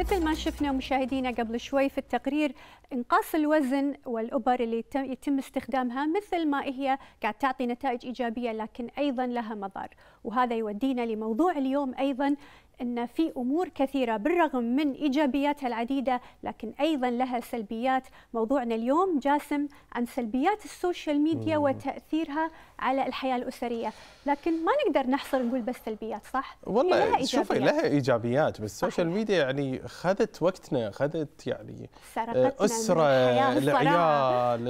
مثل ما شفنا مشاهدينا قبل شوي في التقرير انقاص الوزن والأبر اللي يتم استخدامها مثل ما هي قاعد تعطي نتائج إيجابية لكن أيضا لها مضار وهذا يودينا لموضوع اليوم أيضا أن في أمور كثيرة بالرغم من إيجابياتها العديدة لكن أيضا لها سلبيات موضوعنا اليوم جاسم عن سلبيات السوشيال ميديا مم. وتأثيرها على الحياة الأسرية لكن ما نقدر نحصر نقول بس سلبيات صح؟ والله لها إيجابيات. شوفي لها إيجابيات بس السوشيال ميديا يعني خذت وقتنا خذت يعني سرقتنا أسرة العيال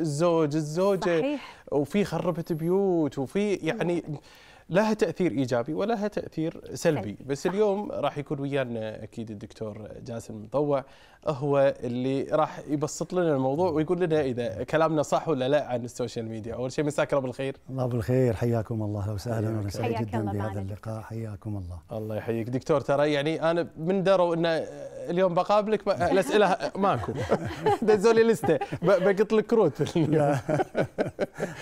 الزوج الزوجة صحيح. وفي خربت بيوت وفي يعني مم. لها تاثير ايجابي ولها تاثير سلبي بس اليوم راح يكون ويانا اكيد الدكتور جاسم المطوع هو اللي راح يبسط لنا الموضوع ويقول لنا اذا كلامنا صح ولا لا عن السوشيال ميديا اول شيء مساك الله بالخير الله بالخير حياكم الله وسهلا وانا سعيد جدا بهذا اللقاء حياكم الله الله يحييك دكتور ترى يعني انا من دروا ان اليوم بقابلك الاسئله ماكو دزوا لي لسته بقط لك كروت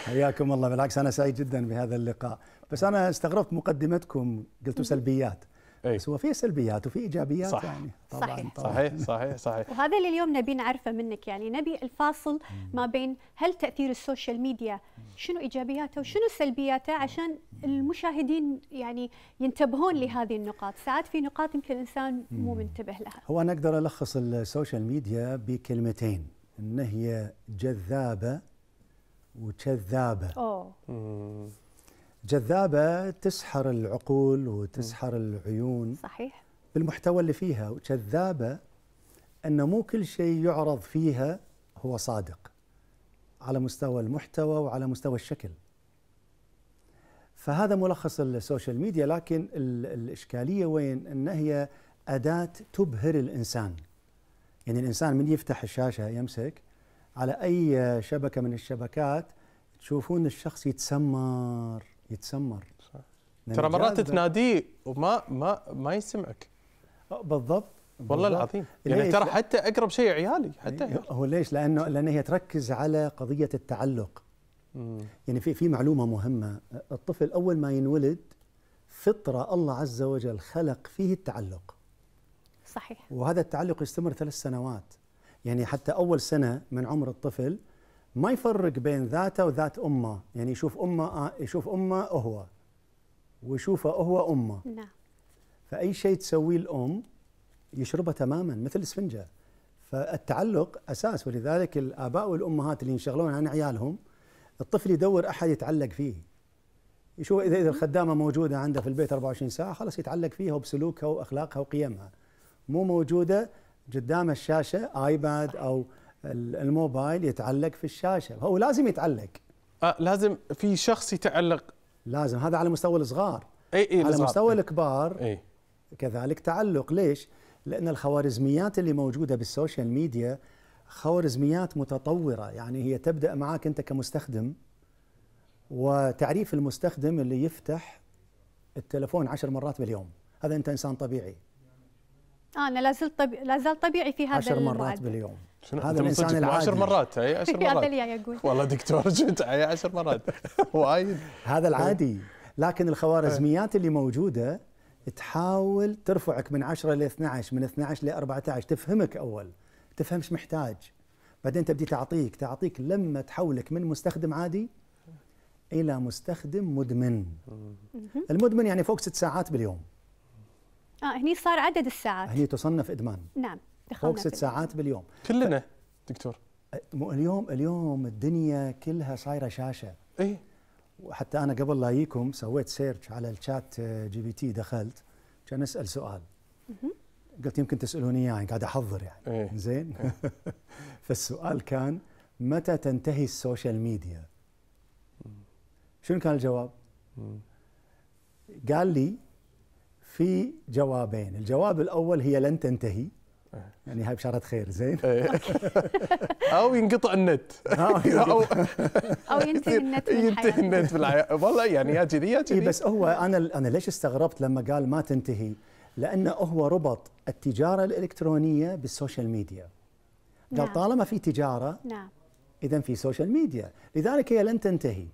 حياكم الله بالعكس انا سعيد جدا بهذا اللقاء بس انا استغربت مقدمتكم قلتوا سلبيات أي. بس هو في سلبيات وفي ايجابيات صح. يعني طبعا صحيح طبعاً. صحيح صحيح صحيح وهذا اللي اليوم نبي نعرفه منك يعني نبي الفاصل ما بين هل تاثير السوشيال ميديا شنو ايجابياته وشنو سلبياته عشان المشاهدين يعني ينتبهون لهذه النقاط ساعات في نقاط يمكن الانسان مو منتبه لها هو انا اقدر الخص السوشيال ميديا بكلمتين ان هي جذابه وكذابه اوه جذابة تسحر العقول وتسحر م. العيون صحيح بالمحتوى اللي فيها وجذابة أن مو كل شيء يعرض فيها هو صادق على مستوى المحتوى وعلى مستوى الشكل فهذا ملخص السوشيال ميديا لكن الإشكالية وين أن هي أداة تبهر الإنسان يعني الإنسان من يفتح الشاشة يمسك على أي شبكة من الشبكات تشوفون الشخص يتسمر يتسمر صح. ترى مرات تناديه وما ما ما يسمعك آه، بالضبط والله العظيم يعني ترى حتى اقرب شيء عيالي حتى إيه، هو ليش؟ لانه لان هي تركز على قضيه التعلق مم. يعني في في معلومه مهمه الطفل اول ما ينولد فطره الله عز وجل خلق فيه التعلق صحيح وهذا التعلق يستمر ثلاث سنوات يعني حتى اول سنه من عمر الطفل ما يفرق بين ذاته وذات امه يعني يشوف امه آه، يشوف امه هو ويشوفه هو امه نعم فاي شيء تسويه الام يشربه تماما مثل الاسفنجه فالتعلق اساس ولذلك الاباء والامهات اللي ينشغلون عن عيالهم الطفل يدور احد يتعلق فيه يشوف اذا اذا الخدامه موجوده عنده في البيت 24 ساعه خلاص يتعلق فيها وبسلوكها واخلاقها وقيمها مو موجوده قدام الشاشه ايباد او الموبايل يتعلق في الشاشه هو لازم يتعلق آه لازم في شخص يتعلق لازم هذا على مستوى الصغار اي اي على مستوى إيه الكبار أي. كذلك تعلق ليش لان الخوارزميات اللي موجوده بالسوشيال ميديا خوارزميات متطوره يعني هي تبدا معك انت كمستخدم وتعريف المستخدم اللي يفتح التلفون عشر مرات باليوم هذا انت انسان طبيعي آه، انا لازلت طبيعي طبيعي في هذا عشر مرات المعدل. باليوم شنو هذا الانسان العادي عشر مرات اي 10 مرات والله دكتور جد اي 10 مرات وايد هذا العادي إيه. لكن الخوارزميات إيه. اللي موجوده تحاول ترفعك من 10 ل 12 من 12 ل 14 تفهمك اول تفهم ايش محتاج بعدين تبدي تعطيك تعطيك لما تحولك من مستخدم عادي الى مستخدم مدمن المدمن يعني فوق ست ساعات باليوم اه هني صار عدد الساعات هني تصنف ادمان نعم فوق ست ساعات باليوم كلنا دكتور أه، مو اليوم اليوم الدنيا كلها صايره شاشه اي وحتى انا قبل لا اجيكم سويت سيرش على الشات آه، جي بي تي دخلت كان اسال سؤال قلت يمكن تسالوني اياه يعني قاعد احضر يعني إيه؟ زين إيه؟ فالسؤال كان متى تنتهي السوشيال ميديا؟ شنو كان الجواب؟ قال لي في جوابين، الجواب الاول هي لن تنتهي يعني هاي بشاره خير زين إيه. او ينقطع النت او ينتهي النت ينتهي النت في الحياه والله يعني يا كذي يا كذي إيه، بس هو انا انا ليش استغربت لما قال ما تنتهي لانه هو ربط التجاره الالكترونيه بالسوشيال ميديا قال نعم. طالما في تجاره نعم اذا في سوشيال ميديا لذلك هي لن تنتهي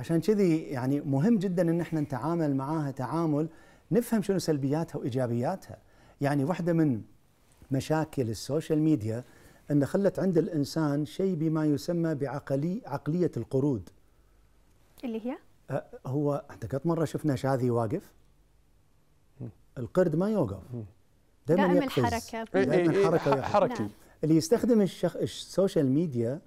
عشان كذي يعني مهم جدا ان احنا نتعامل معاها تعامل نفهم شنو سلبياتها وايجابياتها يعني واحده من مشاكل السوشيال ميديا أن خلت عند الإنسان شيء بما يسمى بعقلي عقلية القرود اللي هي؟ أه، هو أنت قد مرة شفنا شاذي واقف؟ القرد ما يوقف دائما دائما دائما الحركة إيه، إيه، إيه، حركي نعم. اللي يستخدم الشخ... السوشيال ميديا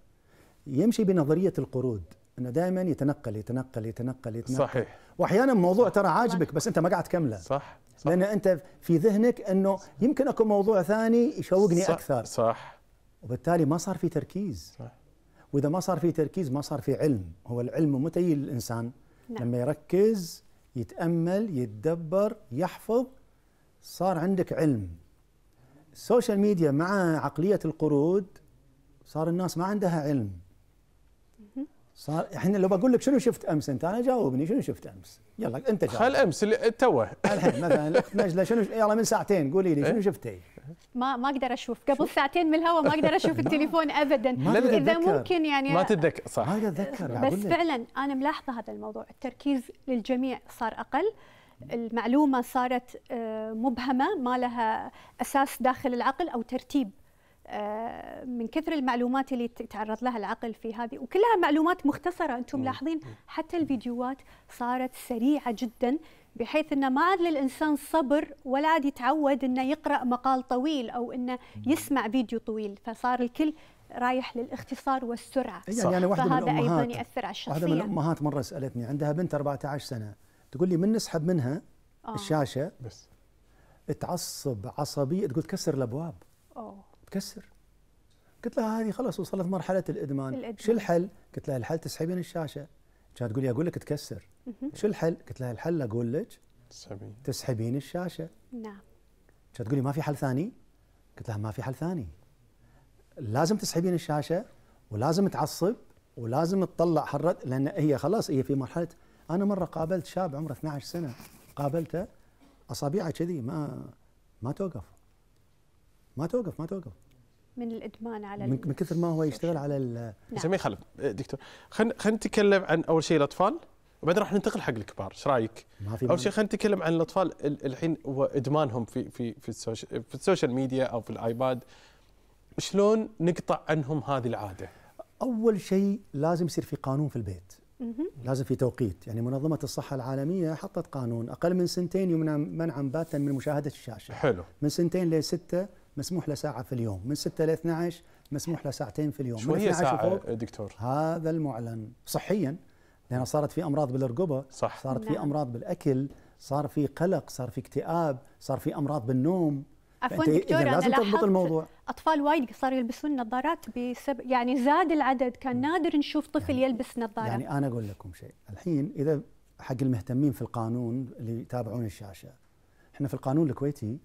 يمشي بنظرية القرود أنه دائما يتنقل يتنقل يتنقل يتنقل صحيح واحيانا الموضوع ترى عاجبك بس انت ما قاعد تكمله صح, صح لان انت في ذهنك انه يمكن اكو موضوع ثاني يشوقني صح اكثر صح وبالتالي ما صار في تركيز صح واذا ما صار في تركيز ما صار في علم هو العلم متى الانسان نعم. لما يركز يتامل يتدبر يحفظ صار عندك علم السوشيال ميديا مع عقليه القرود صار الناس ما عندها علم صار الحين لو بقول لك شنو شفت امس انت انا جاوبني شنو شفت امس يلا انت جاوب خل امس توه الحين مثلا نجله شنو يلا من ساعتين قولي لي شنو إيه. شفتي إيه. ما ما اقدر اشوف قبل ساعتين من الهواء ما اقدر اشوف التليفون ابدا اذا ممكن يعني ما تتذكر صح ما اتذكر بس فعلا انا ملاحظه هذا الموضوع التركيز للجميع صار اقل المعلومه صارت آه، مبهمه ما لها اساس داخل العقل او ترتيب آه، من كثر المعلومات اللي تعرض لها العقل في هذه وكلها معلومات مختصره انتم ملاحظين حتى الفيديوهات صارت سريعه جدا بحيث انه ما عاد للانسان صبر ولا عاد يتعود انه يقرا مقال طويل او انه يسمع فيديو طويل فصار الكل رايح للاختصار والسرعه يعني صح. يعني واحدة فهذا من ايضا ياثر على الشخصيه واحده من الامهات مره سالتني عندها بنت 14 سنه تقول لي من نسحب منها آه. الشاشه بس تعصب عصبيه تقول كسر الابواب تكسر قلت لها هذه خلاص وصلت مرحله الادمان, الإدمان. شو الحل قلت لها الحل تسحبين يعني الشاشه كانت تقول لي اقول لك تكسر شو الحل قلت لها الحل اقول لك تسحبين تسحبين الشاشه نعم كانت تقول لي ما في حل ثاني قلت لها ما في حل ثاني لازم تسحبين الشاشه ولازم تعصب ولازم تطلع حرد لان هي خلاص هي في مرحله انا مره قابلت شاب عمره 12 سنه قابلته أصابيعه كذي ما ما توقف ما توقف ما توقف من الادمان على من, من كثر ما هو يشتغل على ال نعم. ما يخالف إيه، دكتور خلينا خلينا نتكلم عن اول شيء الاطفال وبعدين راح ننتقل حق الكبار ايش رايك اول شيء خلينا نتكلم عن الاطفال الحين وادمانهم في في في السوشيال في السوشيال ميديا او في الايباد شلون نقطع عنهم هذه العاده اول شيء لازم يصير في قانون في البيت لازم في توقيت يعني منظمة الصحة العالمية حطت قانون أقل من سنتين يمنع منعا باتا من مشاهدة الشاشة حلو من سنتين لستة مسموح له ساعه في اليوم من 6 ل 12 مسموح له ساعتين في اليوم شو هي ساعه إيه، دكتور هذا المعلن صحيا لان صارت في امراض بالرقبه صح صارت نعم. في امراض بالاكل صار في قلق صار في اكتئاب صار في امراض بالنوم عفوا دكتور انا لاحظت الموضوع اطفال وايد صاروا يلبسون نظارات بسبب يعني زاد العدد كان نادر نشوف طفل يعني يلبس نظاره يعني انا اقول لكم شيء الحين اذا حق المهتمين في القانون اللي يتابعون الشاشه احنا في القانون الكويتي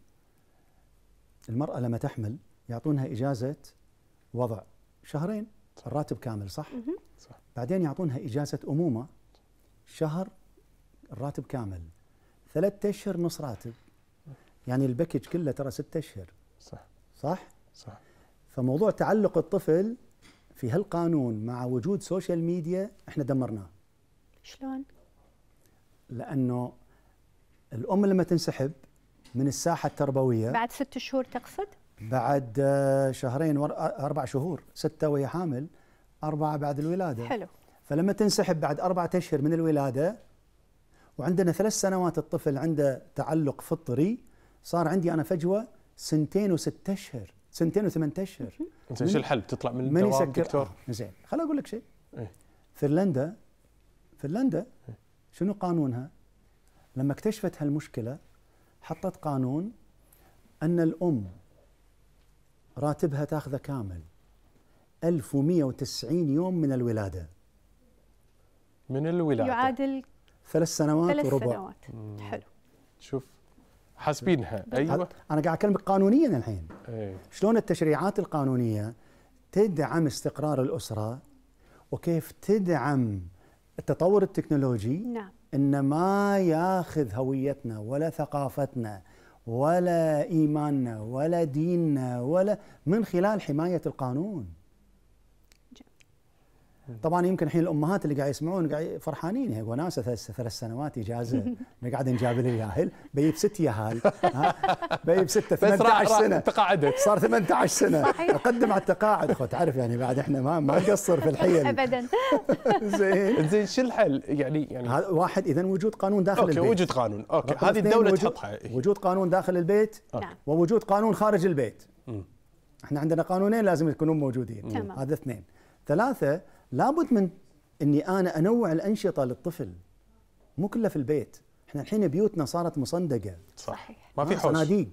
المرأة لما تحمل يعطونها إجازة وضع شهرين الراتب كامل صح؟ صح بعدين يعطونها إجازة أمومة شهر الراتب كامل ثلاثة أشهر نص راتب يعني الباكج كله ترى ستة أشهر صح صح؟ صح فموضوع تعلق الطفل في هالقانون مع وجود سوشيال ميديا احنا دمرناه شلون؟ لأنه الأم لما تنسحب من الساحة التربوية بعد ست شهور تقصد؟ بعد آه، شهرين آه، أربع شهور ستة وهي حامل أربعة بعد الولادة حلو فلما تنسحب بعد أربعة أشهر من الولادة وعندنا ثلاث سنوات الطفل عنده تعلق فطري صار عندي أنا فجوة سنتين وست أشهر سنتين وثمان أشهر زين شو الحل تطلع من الدوام دكتور؟ آه. زين خل أقول لك شيء إيه؟ فنلندا فنلندا إيه. شنو قانونها؟ لما اكتشفت هالمشكلة حطت قانون أن الأم راتبها تاخذه كامل 1190 يوم من الولادة من الولادة يعادل ثلاث سنوات ثلاث وربع سنوات حلو شوف حاسبينها ايوه انا قاعد اكلمك قانونيا الحين أيه. شلون التشريعات القانونيه تدعم استقرار الاسره وكيف تدعم التطور التكنولوجي نعم ان ما ياخذ هويتنا ولا ثقافتنا ولا ايماننا ولا ديننا ولا من خلال حمايه القانون طبعا يمكن الحين الامهات اللي قاعد يسمعون قاعد فرحانين هيك وناسه ثلاث سنوات اجازه قاعد نجابل الياهل بيب ست ياهل بيب سته 18 سنه تقاعدت صار 18 سنه اقدم على التقاعد اخو تعرف يعني بعد احنا ما ما نقصر في الحيل ابدا زين زين شو الحل يعني يعني هذا واحد اذا وجود قانون داخل أوكي البيت اوكي وجود قانون اوكي هذه الدوله تحطها وجود قانون داخل البيت أوكي. نعم. ووجود قانون خارج البيت م. احنا عندنا قانونين لازم يكونون موجودين هذا اثنين ثلاثه لابد من اني انا انوع الانشطه للطفل مو كلها في البيت احنا الحين بيوتنا صارت مصندقه صح ما في حوش صناديق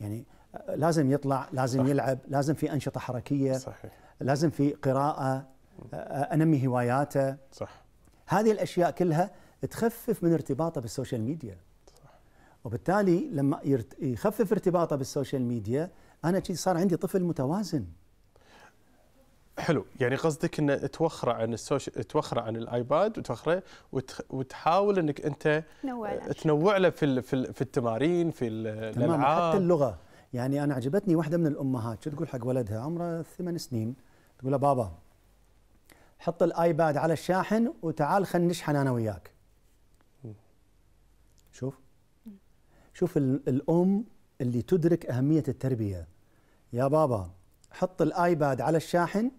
يعني آه، لازم يطلع لازم صح. يلعب لازم في انشطه حركيه صحيح. لازم في قراءه آه، آه، انمي هواياته صح هذه الاشياء كلها تخفف من ارتباطه بالسوشيال ميديا صح. وبالتالي لما يخفف ارتباطه بالسوشيال ميديا انا صار عندي طفل متوازن حلو يعني قصدك ان توخر عن السوشيال توخر عن الايباد وتوخره وتحاول انك انت تنوع له في ال... في, في التمارين في الالعاب حتى اللغه يعني انا عجبتني واحده من الامهات شو تقول حق ولدها عمره ثمان سنين تقول له بابا حط الايباد على الشاحن وتعال خلينا نشحن انا وياك شوف شوف الام اللي تدرك اهميه التربيه يا بابا حط الايباد على الشاحن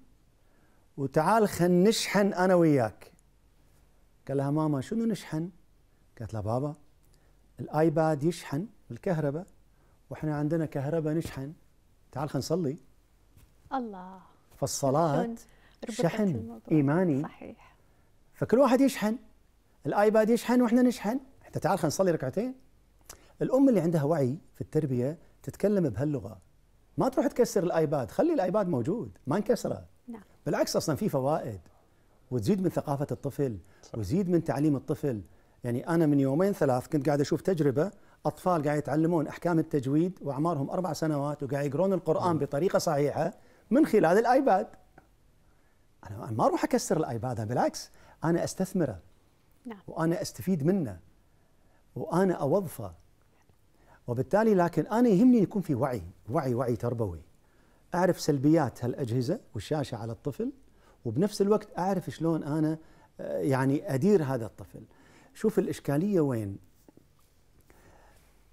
وتعال خل نشحن انا وياك قال لها ماما شنو نشحن قالت لها بابا الايباد يشحن بالكهرباء واحنا عندنا كهرباء نشحن تعال خل نصلي الله فالصلاه شحن ايماني صحيح فكل واحد يشحن الايباد يشحن واحنا نشحن احنا تعال خل نصلي ركعتين الام اللي عندها وعي في التربيه تتكلم بهاللغه ما تروح تكسر الايباد خلي الايباد موجود ما انكسره بالعكس اصلا في فوائد وتزيد من ثقافه الطفل وتزيد من تعليم الطفل يعني انا من يومين ثلاث كنت قاعد اشوف تجربه اطفال قاعد يتعلمون احكام التجويد واعمارهم اربع سنوات وقاعد يقرون القران نعم. بطريقه صحيحه من خلال الايباد انا ما اروح اكسر الايباد بالعكس انا استثمره نعم. وانا استفيد منه وانا اوظفه وبالتالي لكن انا يهمني يكون في وعي وعي وعي تربوي اعرف سلبيات هالاجهزه والشاشه على الطفل وبنفس الوقت اعرف شلون انا آه، يعني ادير هذا الطفل شوف الاشكاليه وين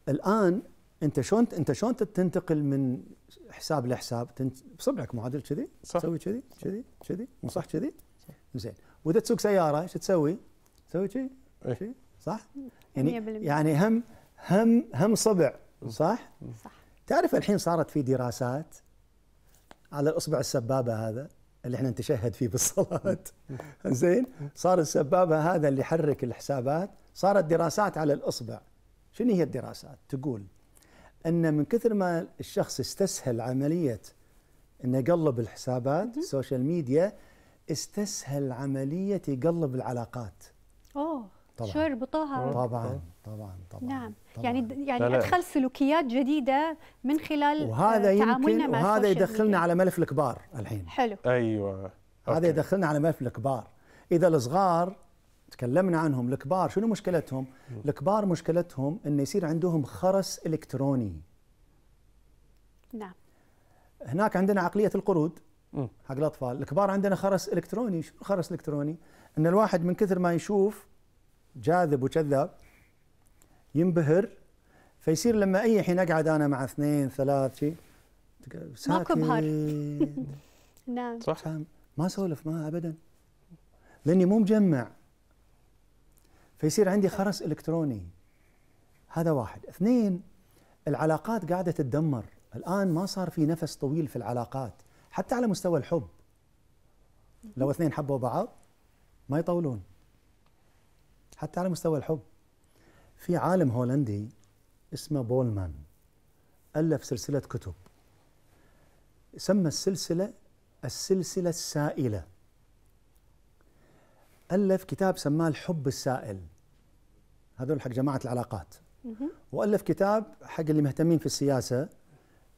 الان انت شلون انت شلون تنتقل من حساب لحساب تنت... بصبعك معادل كذي تسوي كذي كذي كذي صح كذي زين واذا تسوق سياره شو تسوي؟ تسوي كذي إيه؟ صح؟ يعني يعني هم هم هم صبع صح؟ صح تعرف الحين صارت في دراسات على الاصبع السبابه هذا اللي احنا نتشهد فيه بالصلاه زين صار السبابه هذا اللي يحرك الحسابات صارت دراسات على الاصبع شنو هي الدراسات تقول ان من كثر ما الشخص استسهل عمليه انه يقلب الحسابات السوشيال ميديا استسهل عمليه يقلب العلاقات اوه طبعا شو طه طبعا طبعا طبعا نعم طبعاً يعني يعني لا ادخل سلوكيات جديده من خلال وهذا آه، تعاملنا مع وهذا يدخلنا على ملف الكبار الحين حلو ايوه هذا يدخلنا على ملف الكبار اذا الصغار تكلمنا عنهم الكبار شنو مشكلتهم الكبار مشكلتهم انه يصير عندهم خرس الكتروني نعم هناك عندنا عقليه القرود حق الاطفال الكبار عندنا خرس الكتروني شو خرس الكتروني ان الواحد من كثر ما يشوف جاذب وكذاب ينبهر فيصير لما اي حين اقعد انا مع اثنين ثلاث شيء ساكت نعم صح ما اسولف معاه ابدا لاني مو مجمع فيصير عندي خرس الكتروني هذا واحد اثنين العلاقات قاعده تتدمر الان ما صار في نفس طويل في العلاقات حتى على مستوى الحب لو اثنين حبوا بعض ما يطولون حتى على مستوى الحب في عالم هولندي اسمه بولمان ألف سلسلة كتب سمى السلسلة السلسلة السائلة ألف كتاب سماه الحب السائل هذول حق جماعة العلاقات وألف كتاب حق اللي مهتمين في السياسة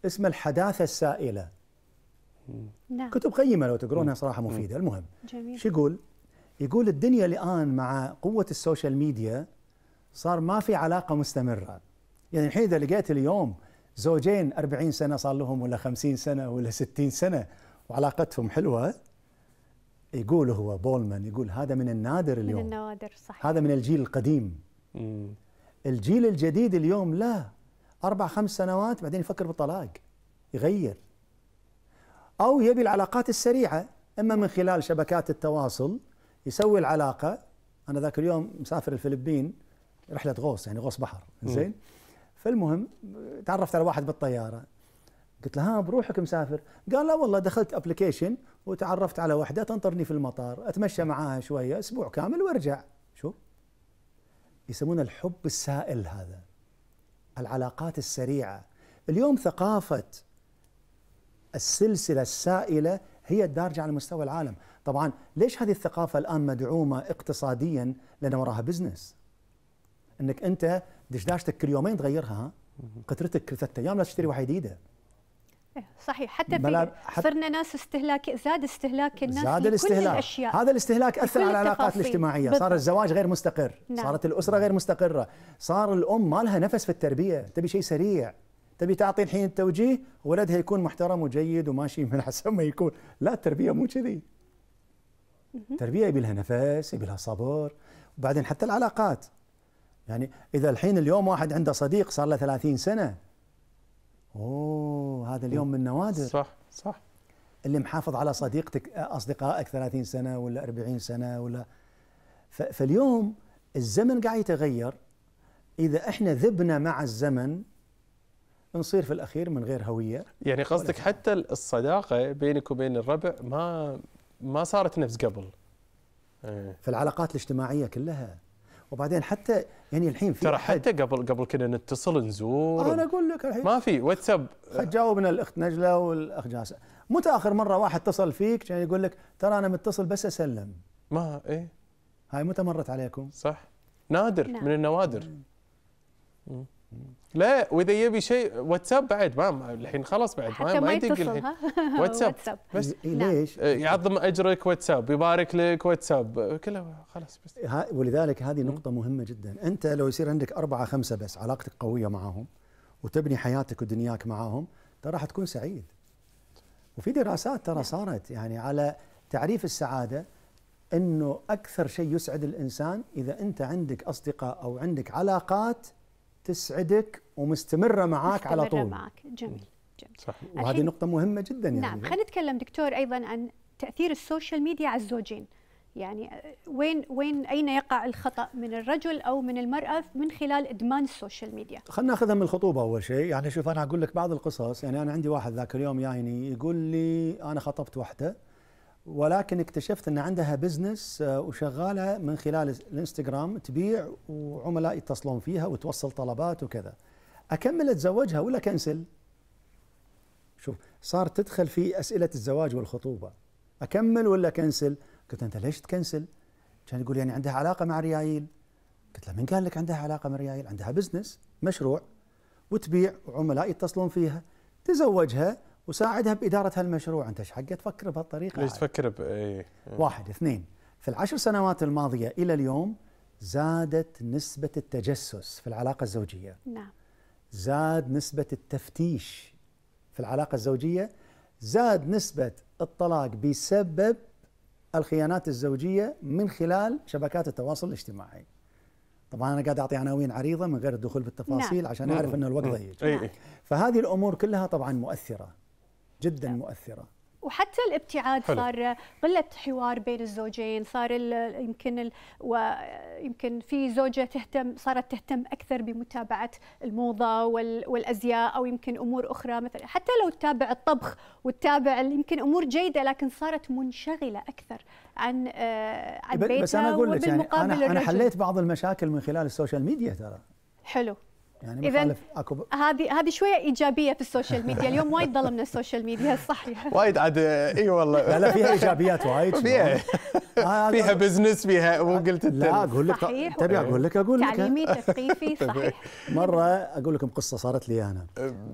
اسمه الحداثة السائلة نعم. كتب قيمة لو تقرونها صراحة مفيدة المهم شو يقول؟ يقول الدنيا الان مع قوه السوشيال ميديا صار ما في علاقه مستمره يعني الحين اذا لقيت اليوم زوجين 40 سنه صار لهم ولا 50 سنه ولا 60 سنه وعلاقتهم حلوه يقول هو بولمان يقول هذا من النادر اليوم من النوادر صح هذا من الجيل القديم مم. الجيل الجديد اليوم لا اربع خمس سنوات بعدين يفكر بالطلاق يغير او يبي العلاقات السريعه اما من خلال شبكات التواصل يسوي العلاقه انا ذاك اليوم مسافر الفلبين رحله غوص يعني غوص بحر زين فالمهم تعرفت على واحد بالطياره قلت له ها بروحك مسافر قال لا والله دخلت ابلكيشن وتعرفت على وحده تنطرني في المطار اتمشى معاها شويه اسبوع كامل وارجع شوف يسمونه الحب السائل هذا العلاقات السريعه اليوم ثقافه السلسله السائله هي الدارجه على مستوى العالم طبعا ليش هذه الثقافه الان مدعومه اقتصاديا لان وراها بزنس انك انت دشداشتك كل يومين تغيرها قطرتك كل ثلاث ايام لا تشتري واحده جديده إيه، صحيح حتى في صرنا ناس استهلاك زاد استهلاك الناس زاد لكل الاستهلاك. الاشياء هذا الاستهلاك اثر على العلاقات الاجتماعيه بالضبط. صار الزواج غير مستقر نعم. صارت الاسره غير مستقره صار الام ما لها نفس في التربيه تبي شيء سريع تبي تعطي الحين التوجيه ولدها يكون محترم وجيد وماشي من حسب ما يكون لا التربيه مو كذي التربيه يبي لها نفس يبي لها صبر وبعدين حتى العلاقات يعني اذا الحين اليوم واحد عنده صديق صار له 30 سنه اوه هذا اليوم من نوادر صح صح اللي محافظ على صديقتك اصدقائك 30 سنه ولا 40 سنه ولا فاليوم الزمن قاعد يتغير اذا احنا ذبنا مع الزمن نصير في الاخير من غير هويه يعني قصدك حتى الصداقه بينك وبين الربع ما ما صارت نفس قبل إيه. في العلاقات الاجتماعيه كلها وبعدين حتى يعني الحين في ترى حتى قبل قبل كنا نتصل نزور انا اقول لك الحين ما في واتساب جاوبنا الاخت نجله والاخ جاسم متى اخر مره واحد اتصل فيك كان يقول لك ترى انا متصل بس اسلم ما ايه هاي متى مرت عليكم؟ صح نادر نعم. من النوادر مم. لا واذا يبي شيء واتساب بعد ما الحين خلاص بعد ما, ما يتصل الحين واتساب بس إيه، نعم. ليش؟ إيه، يعظم اجرك واتساب يبارك لك واتساب كله خلاص بس ولذلك هذه نقطه مهمه جدا انت لو يصير عندك اربعه خمسه بس علاقتك قويه معاهم وتبني حياتك ودنياك معاهم ترى راح تكون سعيد وفي دراسات ترى نعم. صارت يعني على تعريف السعاده انه اكثر شيء يسعد الانسان اذا انت عندك اصدقاء او عندك علاقات تسعدك ومستمره معاك مستمرة على طول مستمره معاك جميل جميل صح وهذه نقطه مهمه جدا يعني نعم خلينا نتكلم دكتور ايضا عن تاثير السوشيال ميديا على الزوجين يعني آه، وين وين اين يقع الخطا من الرجل او من المراه من خلال ادمان السوشيال ميديا؟ خلينا ناخذها من الخطوبه اول شيء، يعني شوف انا اقول لك بعض القصص، يعني انا عندي واحد ذاك اليوم يعني يقول لي انا خطبت واحده ولكن اكتشفت ان عندها بزنس آه، وشغاله من خلال الانستغرام تبيع وعملاء يتصلون فيها وتوصل طلبات وكذا اكمل اتزوجها ولا كنسل شوف صار تدخل في اسئله الزواج والخطوبه اكمل ولا كنسل قلت انت ليش تكنسل كان يقول يعني عندها علاقه مع ريايل قلت له من قال لك عندها علاقه مع ريايل عندها بزنس مشروع وتبيع وعملاء يتصلون فيها تزوجها وساعدها باداره هالمشروع انت ايش حقك تفكر بهالطريقه ليش تفكر ب إيه، إيه. واحد اثنين في العشر سنوات الماضيه الى اليوم زادت نسبه التجسس في العلاقه الزوجيه نعم زاد نسبه التفتيش في العلاقه الزوجيه زاد نسبه الطلاق بسبب الخيانات الزوجيه من خلال شبكات التواصل الاجتماعي طبعا انا قاعد اعطي عناوين عريضه من غير الدخول بالتفاصيل نعم. عشان نعم. اعرف ان الوقت ضيق نعم. فهذه الامور كلها طبعا مؤثره جدا نعم. مؤثره وحتى الابتعاد حلو. صار قله حوار بين الزوجين صار يمكن ويمكن في زوجه تهتم صارت تهتم اكثر بمتابعه الموضه وال... والازياء او يمكن امور اخرى مثلا حتى لو تتابع الطبخ وتتابع يمكن امور جيده لكن صارت منشغله اكثر عن آه، عن بيتها بس انا اقول لك يعني انا, أنا حليت بعض المشاكل من خلال السوشيال ميديا ترى حلو يعني اذا اكو هذه هذه شويه ايجابيه في السوشيال ميديا اليوم وايد ظلمنا السوشيال ميديا صحيح وايد عاد اي والله لا لا فيها ايجابيات وايد فيها آه، آه، فيها بزنس آه. فيها مو قلت لا اقول لك تبي اقول لك اقول لك تعليمي تثقيفي صحيح مره اقول لكم قصه صارت لي انا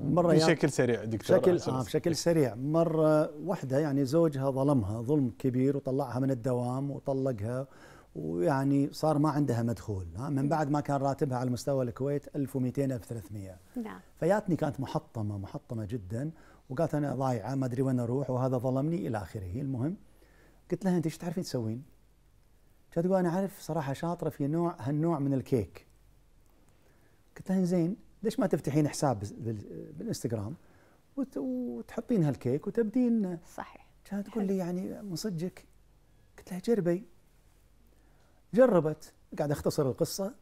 مره بشكل سريع دكتور بشكل آه بشكل سريع مره واحده يعني زوجها ظلمها ظلم كبير وطلعها من الدوام وطلقها ويعني صار ما عندها مدخول ها من نعم. بعد ما كان راتبها على مستوى الكويت 1200 1300 نعم فياتني كانت محطمه محطمه جدا وقالت انا ضايعه ما ادري وين اروح وهذا ظلمني الى اخره المهم قلت لها انت ايش تعرفين تسوين؟ كانت تقول انا اعرف صراحه شاطره في نوع هالنوع من الكيك قلت لها زين ليش ما تفتحين حساب بالانستغرام وتحطين هالكيك وتبدين صحيح كانت تقول لي يعني من صدقك قلت لها جربي جربت قاعد اختصر القصه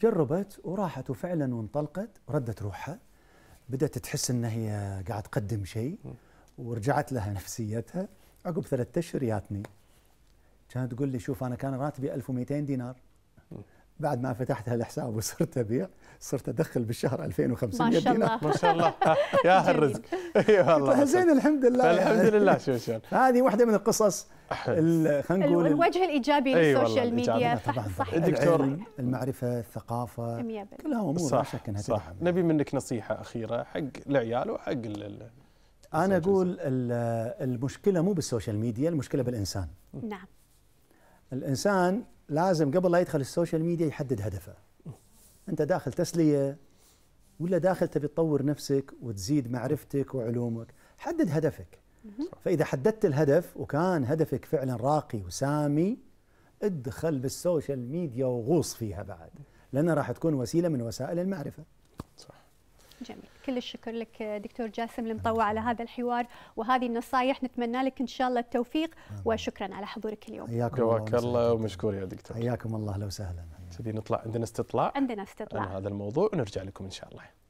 جربت وراحت وفعلا وانطلقت وردت روحها بدات تحس ان هي قاعد تقدم شيء ورجعت لها نفسيتها عقب ثلاثة اشهر جاتني كانت تقول لي شوف انا كان راتبي 1200 دينار بعد ما فتحت هالحساب وصرت ابيع صرت ادخل بالشهر 2500 دينار ما شاء الله يا هالرزق اي والله زين الحمد لله الحمد لله شوف شوف هذه واحده من القصص خلينا نقول الوجه الايجابي للسوشيال ميديا صح صح الدكتور المعرفه الثقافه كلها امور صح شك انها صح نبي منك نصيحه اخيره حق العيال وحق انا اقول المشكله مو بالسوشيال ميديا المشكله بالانسان نعم الانسان لازم قبل لا يدخل السوشيال ميديا يحدد هدفه انت داخل تسليه ولا داخل تبي تطور نفسك وتزيد معرفتك وعلومك حدد هدفك فاذا حددت الهدف وكان هدفك فعلا راقي وسامي ادخل بالسوشيال ميديا وغوص فيها بعد لانها راح تكون وسيله من وسائل المعرفه جميل كل الشكر لك دكتور جاسم المطوع على هذا الحوار وهذه النصائح نتمنى لك ان شاء الله التوفيق وشكرا على حضورك اليوم حياكم الله, الله ومشكور يا دكتور حياكم الله لو سهلا تبي نطلع عندنا استطلاع عندنا استطلاع عن هذا الموضوع ونرجع لكم ان شاء الله